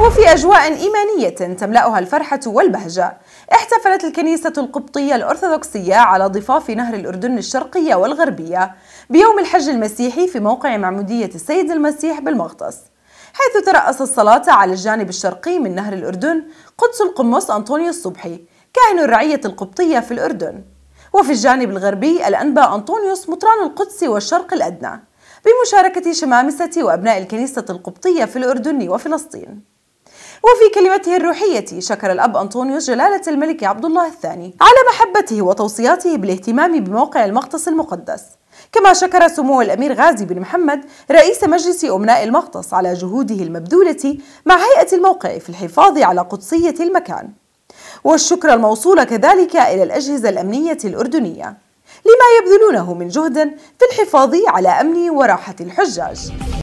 وفي أجواء إيمانية تملأها الفرحة والبهجة احتفلت الكنيسة القبطية الأرثوذكسية على ضفاف نهر الأردن الشرقية والغربية بيوم الحج المسيحي في موقع معمودية السيد المسيح بالمغطس حيث ترأس الصلاة على الجانب الشرقي من نهر الأردن قدس القمص أنطونيو الصبحي كاهن الرعية القبطية في الأردن وفي الجانب الغربي الأنبا أنطونيوس مطران القدس والشرق الأدنى بمشاركة شمامسة وأبناء الكنيسة القبطية في الأردن وفلسطين وفي كلمته الروحية شكر الأب أنطونيوس جلالة الملك عبد الله الثاني على محبته وتوصياته بالاهتمام بموقع المغطس المقدس كما شكر سمو الأمير غازي بن محمد رئيس مجلس أمناء المغطس على جهوده المبذولة مع هيئة الموقع في الحفاظ على قدسية المكان والشكر الموصول كذلك إلى الأجهزة الأمنية الأردنية لما يبذلونه من جهد في الحفاظ على أمن وراحة الحجاج